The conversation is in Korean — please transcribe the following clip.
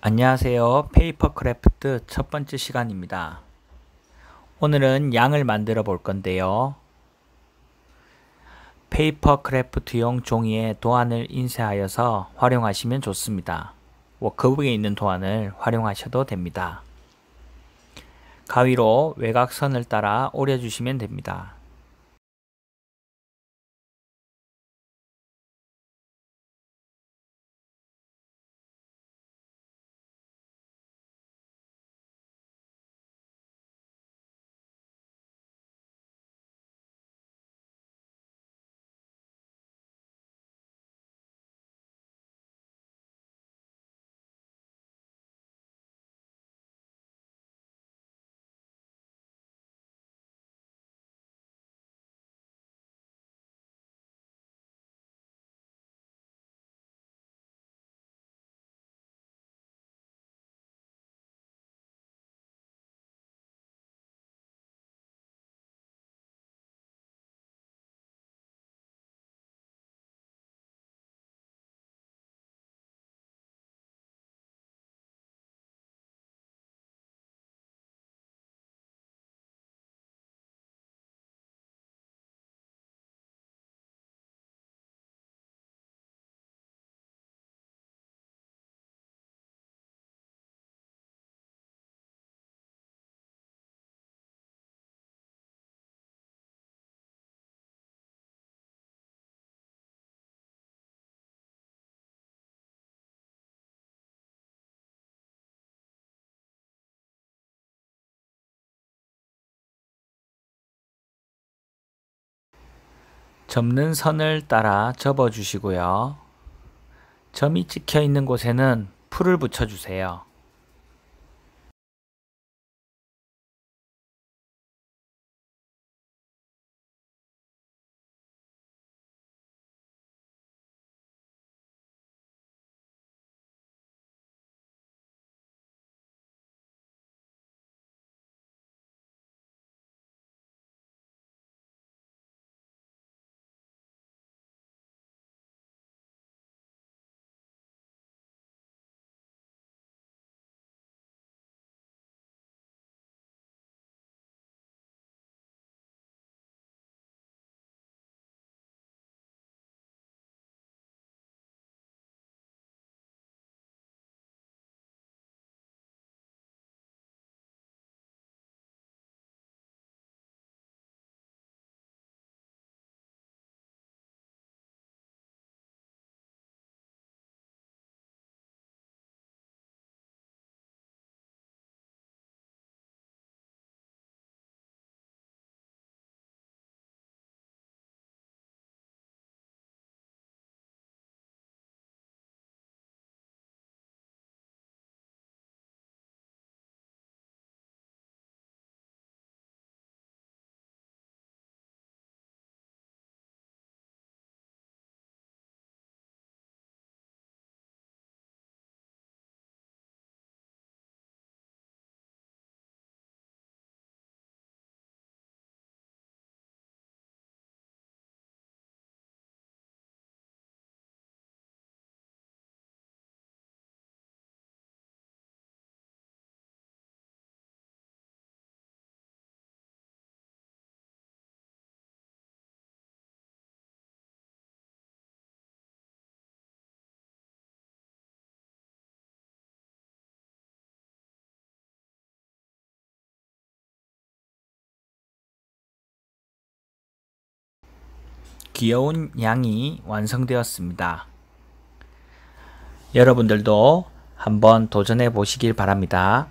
안녕하세요. 페이퍼크래프트 첫 번째 시간입니다. 오늘은 양을 만들어 볼 건데요. 페이퍼크래프트용 종이에 도안을 인쇄하여서 활용하시면 좋습니다. 워크북에 뭐, 그 있는 도안을 활용하셔도 됩니다. 가위로 외곽선을 따라 오려주시면 됩니다. 접는 선을 따라 접어 주시고요. 점이 찍혀 있는 곳에는 풀을 붙여 주세요. 귀여운 양이 완성되었습니다. 여러분들도 한번 도전해 보시길 바랍니다.